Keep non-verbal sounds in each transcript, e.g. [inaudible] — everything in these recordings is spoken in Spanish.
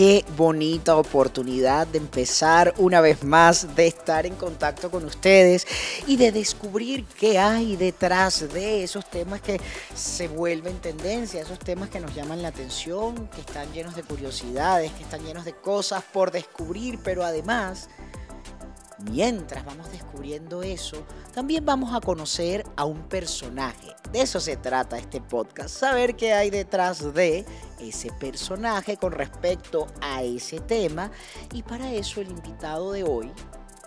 Qué bonita oportunidad de empezar una vez más, de estar en contacto con ustedes y de descubrir qué hay detrás de esos temas que se vuelven tendencia, esos temas que nos llaman la atención, que están llenos de curiosidades, que están llenos de cosas por descubrir, pero además Mientras vamos descubriendo eso, también vamos a conocer a un personaje. De eso se trata este podcast, saber qué hay detrás de ese personaje con respecto a ese tema. Y para eso el invitado de hoy,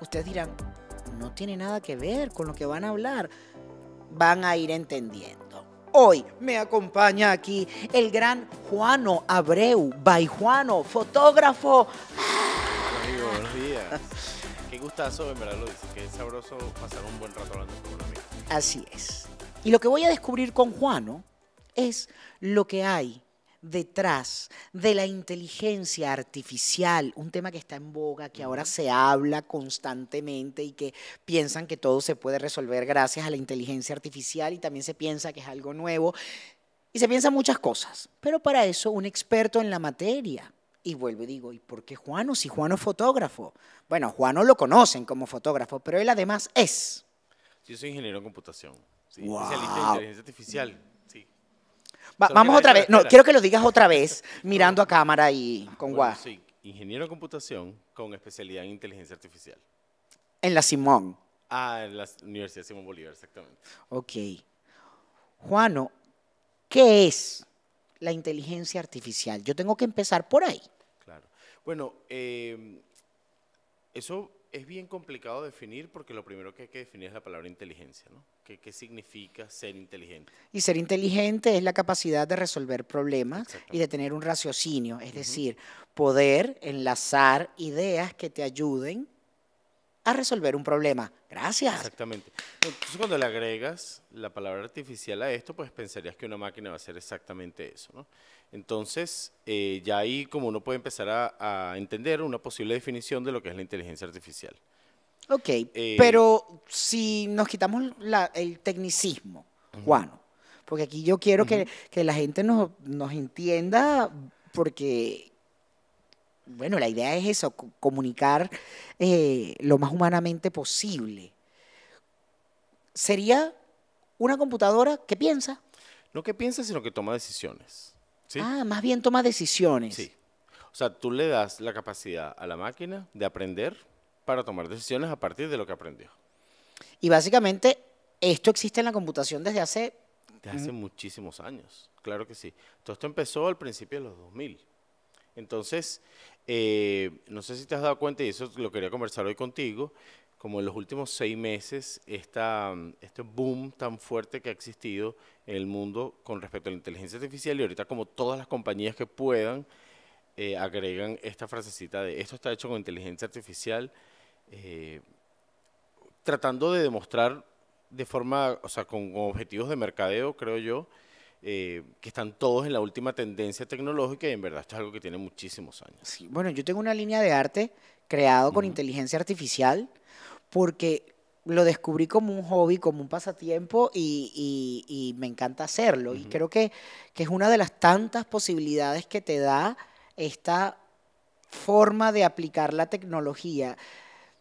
ustedes dirán, no tiene nada que ver con lo que van a hablar. Van a ir entendiendo. Hoy me acompaña aquí el gran Juano Abreu, Baijuano, fotógrafo gustazo, en verdad lo dice, que es sabroso pasar un buen rato hablando con una amiga. Así es. Y lo que voy a descubrir con Juano es lo que hay detrás de la inteligencia artificial, un tema que está en boga, que ahora se habla constantemente y que piensan que todo se puede resolver gracias a la inteligencia artificial y también se piensa que es algo nuevo y se piensan muchas cosas, pero para eso un experto en la materia, y vuelvo y digo, ¿y por qué Juano? Si Juano es fotógrafo. Bueno, Juano lo conocen como fotógrafo, pero él además es. Yo soy ingeniero en computación. Especialista en inteligencia artificial. vamos otra vez. No, quiero que lo digas otra vez, [laughs] mirando a cámara y con bueno, ingeniero en computación con especialidad en inteligencia artificial. En la Simón. Ah, en la Universidad Simón Bolívar, exactamente. Ok. Juano, ¿qué es la inteligencia artificial? Yo tengo que empezar por ahí. Bueno, em, eso es bien complicado definir porque lo primero que hay que definir es la palabra inteligencia, ¿no? ¿Qué, significa ser inteligente? Y ser inteligente es la capacidad de resolver problemas y de tener un raciocinio, es decir, poder enlazar ideas que te ayuden a resolver un problema. Gracias. Exactamente. Entonces, cuando le agregas la palabra artificial a esto, pues pensarías que una máquina va a hacer exactamente eso, ¿no? Entonces, eh, ya ahí como uno puede empezar a, entender una posible definición de lo que es la inteligencia artificial. Ok, eh, pero si nos quitamos el tecnicismo, Juan, porque aquí yo quiero que, la gente nos, nos entienda porque bueno, la idea es eso, comunicar eh, lo más humanamente posible. ¿Sería una computadora que piensa? No que piensa, sino que toma decisiones. Ah, más bien toma decisiones. Sí. O sea, tú le das la capacidad a la máquina de aprender para tomar decisiones a partir de lo que aprendió. Y básicamente esto existe en la computación desde hace... Desde hace muchísimos años, claro que sí. Todo esto empezó al principio de los 2000. Entonces, eh, no sé si te has dado cuenta, y eso lo quería conversar hoy contigo, como en los últimos seis meses, este boom tan fuerte que ha existido en el mundo con respecto a la inteligencia artificial, y ahorita como todas las compañías que puedan eh, agregan esta frasecita de esto está hecho con inteligencia artificial, eh, tratando de demostrar de forma, o sea, con objetivos de mercadeo, creo yo, eh, que están todos en la última tendencia tecnológica y en verdad esto es algo que tiene muchísimos años. bueno, yo tengo una línea de arte creado con inteligencia artificial porque lo descubrí como un hobby, como un pasatiempo y, me encanta hacerlo. Y creo que, que es una de las tantas posibilidades que te da esta forma de aplicar la tecnología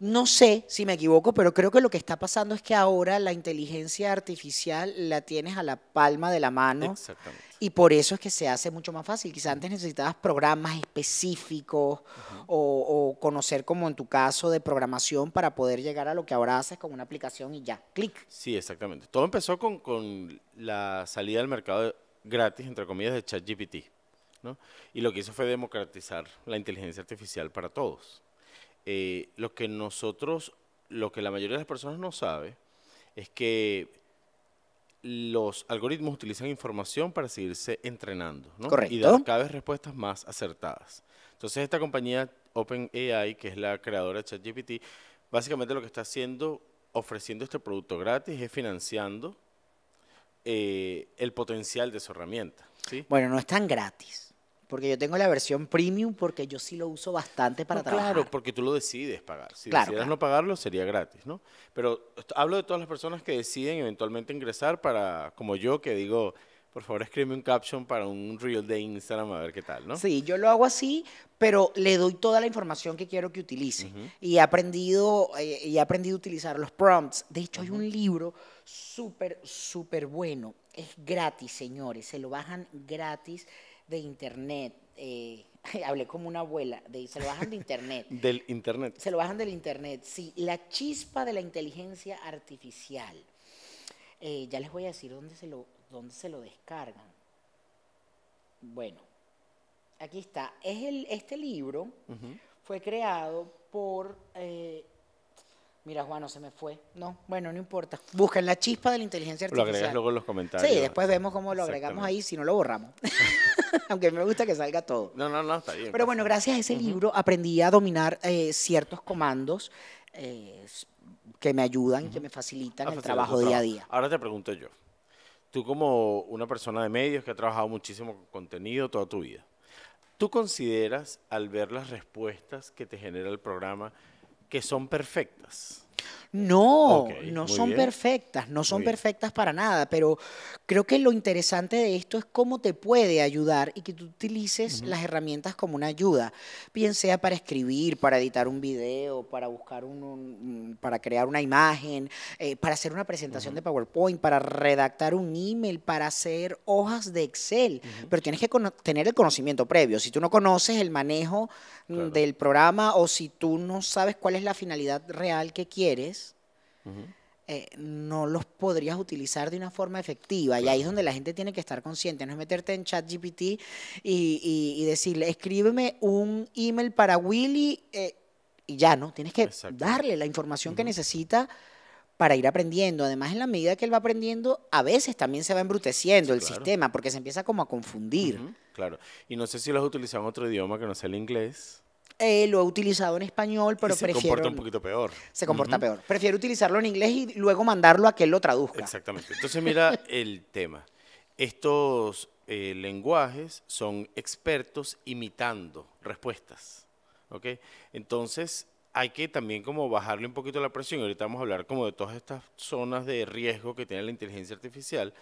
no sé si me equivoco, pero creo que lo que está pasando es que ahora la inteligencia artificial la tienes a la palma de la mano. Exactamente. Y por eso es que se hace mucho más fácil. Quizá antes necesitabas programas específicos o, conocer, como en tu caso, de programación para poder llegar a lo que ahora haces con una aplicación y ya, clic. Sí, exactamente. Todo empezó con, la salida al mercado gratis, entre comillas, de ChatGPT. ¿no? Y lo que hizo fue democratizar la inteligencia artificial para todos. Eh, lo que nosotros, lo que la mayoría de las personas no sabe, es que los algoritmos utilizan información para seguirse entrenando, Y dar cada vez respuestas más acertadas. Entonces, esta compañía OpenAI, que es la creadora de ChatGPT, básicamente lo que está haciendo, ofreciendo este producto gratis, es financiando eh, el potencial de su herramienta. Bueno, no es tan gratis. Porque yo tengo la versión premium porque yo sí lo uso bastante para trabajar. Claro, porque tú lo decides pagar. Si claro, no pagarlo, sería gratis, ¿no? Pero hablo de todas las personas que deciden eventualmente ingresar para, como yo, que digo, por favor, escríbeme un caption para un reel de Instagram a ver qué tal, ¿no? Sí, yo lo hago así, pero le doy toda la información que quiero que utilice. Y he aprendido, eh, aprendido a utilizar los prompts. De hecho, hay un libro súper, súper bueno. Es gratis, señores. Se lo bajan gratis de internet. Eh, [laughs] hablé como una abuela, de, se lo bajan de internet. [laughs] del internet. Se lo bajan del internet, sí. La chispa de la inteligencia artificial. Eh, ya les voy a decir dónde se, lo, dónde se lo descargan. Bueno, aquí está. Es el, este libro fue creado por... Eh, mira, Juan, no se me fue. No, bueno, no importa. Busquen la chispa de la inteligencia artificial. Lo agregas luego en los comentarios. Sí, después vemos cómo lo agregamos ahí si no lo borramos. [laughs] [laughs] aunque me gusta que salga todo. No, no, no, está bien. Pero bueno, gracias a ese libro aprendí a dominar eh, ciertos comandos eh, que me ayudan, que me facilitan ah, el trabajo día a día. Ahora te pregunto yo, tú como una persona de medios que ha trabajado muchísimo con contenido toda tu vida, ¿tú consideras al ver las respuestas que te genera el programa que son perfectas? No, no son perfectas, no son perfectas para nada, pero creo que lo interesante de esto es cómo te puede ayudar y que tú utilices las herramientas como una ayuda, bien sea para escribir, para editar un video, para buscar un, para crear una imagen, eh, para hacer una presentación de PowerPoint, para redactar un email, para hacer hojas de Excel, pero tienes que tener el conocimiento previo. Si tú no conoces el manejo mm, del programa o si tú no sabes cuál es la finalidad real que quieres, eh, no los podrías utilizar de una forma efectiva. Y ahí es donde la gente tiene que estar consciente. No es meterte en chat GPT y, decirle, escríbeme un email para Willy eh, y ya, ¿no? Tienes que darle la información que necesita para ir aprendiendo. Además, en la medida que él va aprendiendo, a veces también se va embruteciendo el sistema porque se empieza como a confundir. Claro. Y no sé si lo has otro idioma que no sea el inglés. Eh, lo he utilizado en español, pero prefiero. Se comporta un poquito peor. Se comporta peor. Prefiero utilizarlo en inglés y luego mandarlo a que él lo traduzca. Exactamente. Entonces, mira [laughs] el tema. Estos eh, lenguajes son expertos imitando respuestas. ¿Ok? Entonces, hay que también como bajarle un poquito la presión. Ahorita vamos a hablar como de todas estas zonas de riesgo que tiene la inteligencia artificial,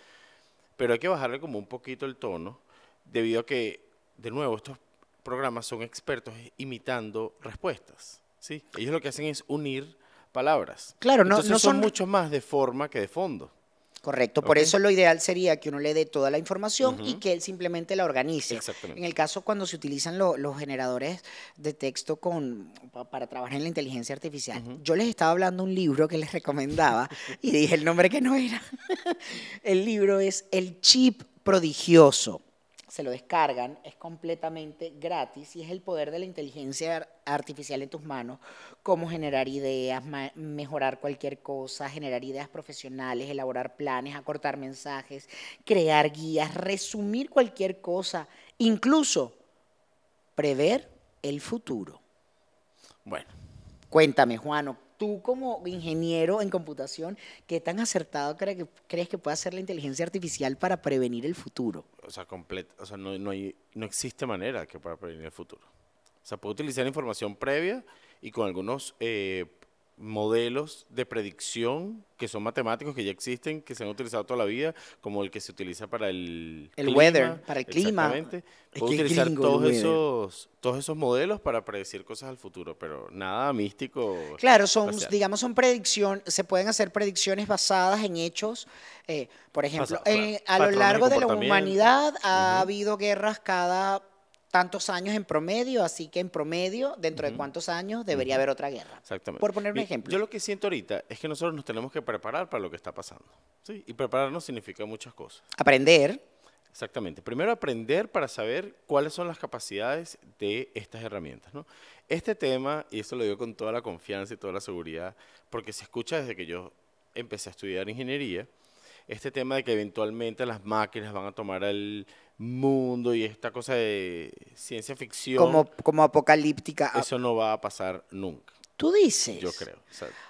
pero hay que bajarle como un poquito el tono, debido a que, de nuevo, estos programas son expertos imitando respuestas. ¿sí? Ellos lo que hacen es unir palabras. Claro, no, Entonces no son, mucho más de forma que de fondo. Correcto, por eso lo ideal sería que uno le dé toda la información y que él simplemente la organice. En el caso cuando se utilizan los generadores de texto para trabajar en la inteligencia artificial, yo les estaba hablando un libro que les recomendaba y dije el nombre que no era. [laughs] el libro es El Chip Prodigioso se lo descargan, es completamente gratis y es el poder de la inteligencia artificial en tus manos, cómo generar ideas, mejorar cualquier cosa, generar ideas profesionales, elaborar planes, acortar mensajes, crear guías, resumir cualquier cosa, incluso prever el futuro. Bueno. Cuéntame, Juano, tú como ingeniero en computación, ¿qué tan acertado crees que, puede hacer la inteligencia artificial para prevenir el futuro? O sea, no, hay, no existe manera que para prevenir el futuro. O sea, puede utilizar información previa y con algunos eh, modelos de predicción que son matemáticos, que ya existen, que se han utilizado toda la vida, como el que se utiliza para el, clima, weather, para el clima. Exactamente. utilizar todos esos, todos esos modelos para predecir cosas al futuro, pero nada místico. Claro, son, digamos, son predicción, se pueden hacer predicciones basadas en hechos. Eh, por ejemplo, a lo largo de, la humanidad ha habido guerras cada tantos años en promedio, así que en promedio, dentro de cuántos años debería haber otra guerra. Exactamente. Por poner un ejemplo. Yo lo que siento ahorita es que nosotros nos tenemos que preparar para lo que está pasando. Y prepararnos significa muchas cosas. Aprender. Exactamente. Primero aprender para saber cuáles son las capacidades de estas herramientas. ¿no? Este tema, y esto lo digo con toda la confianza y toda la seguridad, porque se escucha desde que yo empecé a estudiar ingeniería, este tema de que eventualmente las máquinas van a tomar el, mundo y esta cosa de ciencia ficción. Como, como apocalíptica. Ah. Eso no va a pasar nunca. Tú dices. Yo creo.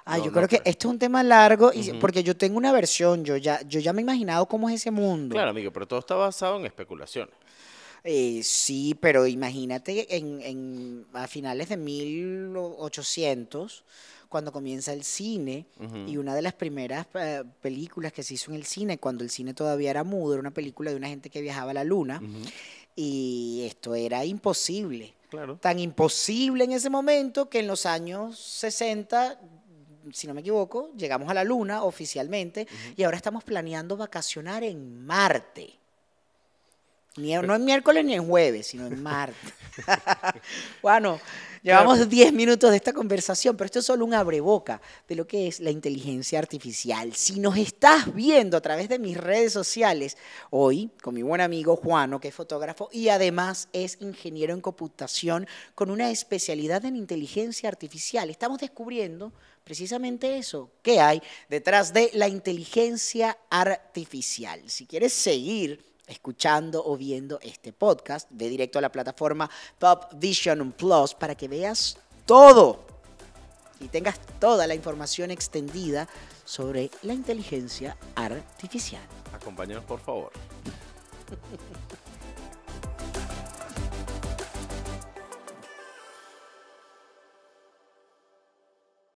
ah, yo creo que esto es un tema largo y, porque yo tengo una versión, yo ya, yo ya me he imaginado cómo es ese mundo. Claro, amigo, pero todo está basado en especulaciones. Eh, sí, pero imagínate en, a finales de 1800, cuando comienza el cine, y una de las primeras eh, películas que se hizo en el cine, cuando el cine todavía era mudo, era una película de una gente que viajaba a la luna, y esto era imposible. Claro. Tan imposible en ese momento que en los años 60 si no me equivoco, llegamos a la Luna oficialmente y ahora estamos planeando vacacionar en Marte no es miércoles ni en jueves, sino en martes. [laughs] bueno, llevamos 10 minutos de esta conversación, pero esto es solo un abreboca de lo que es la inteligencia artificial. Si nos estás viendo a través de mis redes sociales, hoy con mi buen amigo Juano, que es fotógrafo y además es ingeniero en computación con una especialidad en inteligencia artificial, estamos descubriendo precisamente eso, qué hay detrás de la inteligencia artificial. Si quieres seguir escuchando o viendo este podcast. Ve directo a la plataforma Pop Vision Plus para que veas todo y tengas toda la información extendida sobre la inteligencia artificial. Acompáñanos, por favor. [laughs]